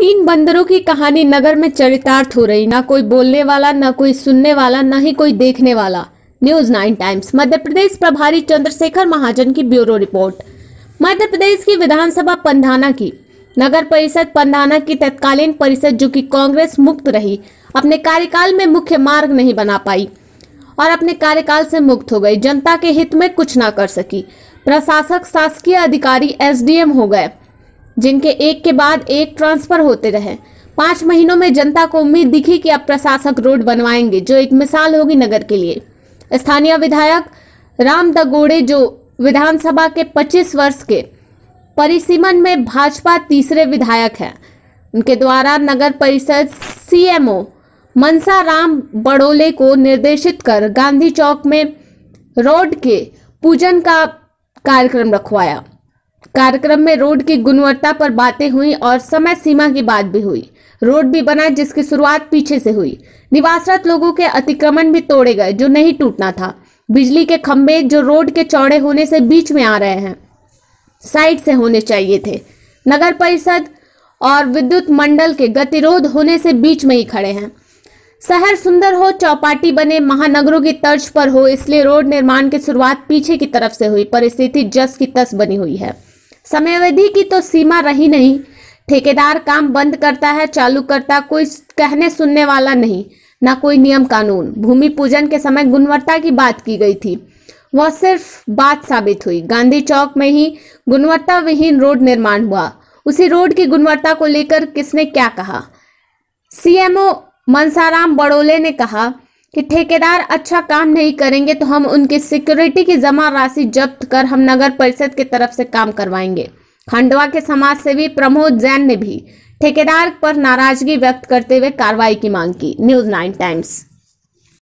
तीन बंदरों की कहानी नगर में चरितार्थ हो रही ना कोई बोलने वाला ना कोई सुनने वाला ना ही कोई देखने वाला news nine times Madhya Pradesh प्रभारी चंद्रशेखर महाजन की ब्यूरो रिपोर्ट मध्य प्रदेश की विधानसभा पंधाना की नगर परिषद पंधाना की तत्कालीन परिषद जो कि कांग्रेस मुक्त रही अपने कार्यकाल में मुख्य मार्ग नहीं बना पाई और अपने कार्यकाल से मुक्त हो गई जनता के हित में कुछ ना कर सकी प्रशासक शासकीय अधिकारी एसडीएम हो गए जिनके एक के बाद एक ट्रांसफर होते रहे पांच महीनों में जनता को उम्मीद दिखी कि अब प्रशासक रोड बनवाएंगे जो एक मिसाल होगी नगर के लिए स्थानीय विधायक राम दगोड़े जो विधानसभा के 25 वर्ष के परिसीमन में भाजपा तीसरे विधायक हैं उनके द्वारा नगर परिषद सीएमओ मनसा राम बड़ोले को निर्देशित कर गांधी चौक में रोड के पूजन का कार्यक्रम रखवाया कार्यक्रम में रोड की गुणवत्ता पर बातें हुई और समय सीमा की बात भी हुई रोड भी बना जिसकी शुरुआत पीछे से हुई निवासरत लोगों के अतिक्रमण भी तोड़े गए जो नहीं टूटना था बिजली के खंभे जो रोड के चौड़े होने से बीच में आ रहे हैं साइड से होने चाहिए थे नगर परिषद और विद्युत मंडल के गतिरोध होने से बीच में ही खड़े हैं शहर सुंदर हो चौपाटी बने महानगरों की तर्ज पर हो इसलिए रोड निर्माण की शुरुआत पीछे की तरफ से हुई परिस्थिति जस की तस बनी हुई है समयावधि की तो सीमा रही नहीं ठेकेदार काम बंद करता है चालू करता कोई कहने सुनने वाला नहीं ना कोई नियम कानून भूमि पूजन के समय गुणवत्ता की बात की गई थी वह सिर्फ बात साबित हुई गांधी चौक में ही गुणवत्ता विहीन रोड निर्माण हुआ उसी रोड की गुणवत्ता को लेकर किसने क्या कहा सीएमओ मनसाराम बड़ोले ने कहा कि ठेकेदार अच्छा काम नहीं करेंगे तो हम उनकी सिक्योरिटी की जमा राशि जब्त कर हम नगर परिषद की तरफ से काम करवाएंगे खंडवा के समाज सेवी प्रमोद जैन ने भी ठेकेदार पर नाराजगी व्यक्त करते हुए कार्रवाई की मांग की न्यूज नाइन टाइम्स